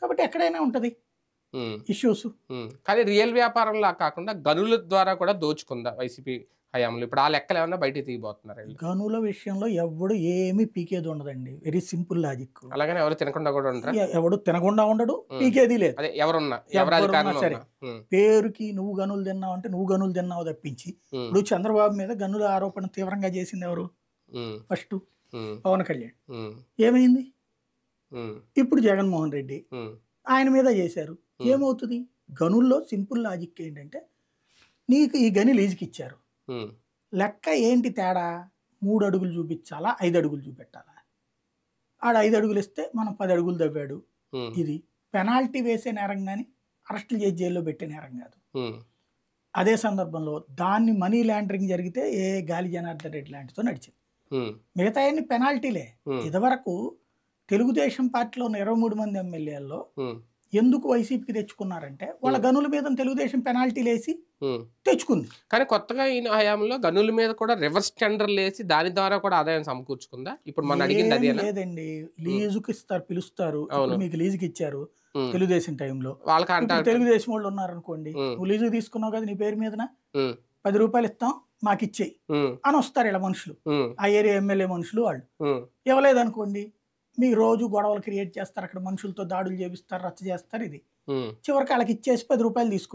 కాబట్టి ఎక్కడైనా ఉంటుంది ఇష్యూస్ కానీ రియల్ వ్యాపారంలా కాకుండా గనుల ద్వారా కూడా దోచుకుందా వైసీపీ హయాంలో ఇప్పుడు ఆ లెక్కలు ఏమన్నా బయట తీయబోతున్నారు గనుల విషయంలో ఎవడు ఏమి పీకేది ఉండదండి వెరీ సింపుల్ లాజిక్ అలాగనే ఎవరు తినకుండా కూడా ఉంటారు ఎవడు తినకుండా ఉండడు పీకేది లేదు అదే ఎవరున్నా ఎవరు సరే పేరుకి నువ్వు గనులు తిన్నావు అంటే నువ్వు గనులు తిన్నావు తప్పించి ఇప్పుడు చంద్రబాబు మీద గనుల ఆరోపణ తీవ్రంగా చేసింది ఎవరు ఫస్ట్ పవన్ కళ్యాణ్ ఏమైంది ఇప్పుడు జగన్మోహన్ రెడ్డి ఆయన మీద చేశారు ఏమవుతుంది గనుల్లో సింపుల్ లాజిక్ ఏంటంటే నీకు ఈ గని లీజుకి ఇచ్చారు లెక్క ఏంటి తేడా మూడు అడుగులు చూపించాలా ఐదు అడుగులు చూపెట్టాలా ఆడ ఐదు అడుగులు ఇస్తే మనం పది అడుగులు తవ్వాడు ఇది పెనాల్టీ వేసే నేరం కానీ అరెస్టులు చేసి జైల్లో పెట్టే నేరం కాదు అదే సందర్భంలో దాన్ని మనీ ల్యాండరింగ్ జరిగితే ఏ గాలి జనార్దన్ రెడ్డి లాంటితో నడిచింది మిగతా అన్ని పెనాల్టీలే ఇదివరకు తెలుగుదేశం పార్టీలో ఉన్న ఇరవై మూడు మంది ఎమ్మెల్యేల్లో ఎందుకు వైసీపీకి తెచ్చుకున్నారంటే వాళ్ళ గనుల మీద తెలుగుదేశం పెనాల్టీ లేసి తెచ్చుకుంది కానీ కొత్తగా ఈ హయాంలో గనుల మీద కూడా రివర్స్ టెండర్ లేసి దాని ద్వారా కూడా ఆదాయం సమకూర్చుకుందా ఇప్పుడు మనం అడిగింది లేదండి లీజుకి ఇస్తారు పిలుస్తారు మీకు లీజుకి ఇచ్చారు తెలుగుదేశం టైంలో వాళ్ళకి తెలుగుదేశం వాళ్ళు ఉన్నారు అనుకోండి నువ్వు లీజుకి తీసుకున్నావు కదా నీ పేరు మీదన పది రూపాయలు ఇస్తాం మాకు ఇచ్చేయి అని వస్తారు ఇలా మనుషులు ఆ ఏరియా ఎమ్మెల్యే మనుషులు వాళ్ళు ఇవ్వలేదనుకోండి మీకు రోజు గొడవలు క్రియేట్ చేస్తారు అక్కడ మనుషులతో దాడులు చేపిస్తారు రచ్చ చేస్తారు ఇది చివరికి వాళ్ళకి ఇచ్చేసి పది రూపాయలు తీసుకు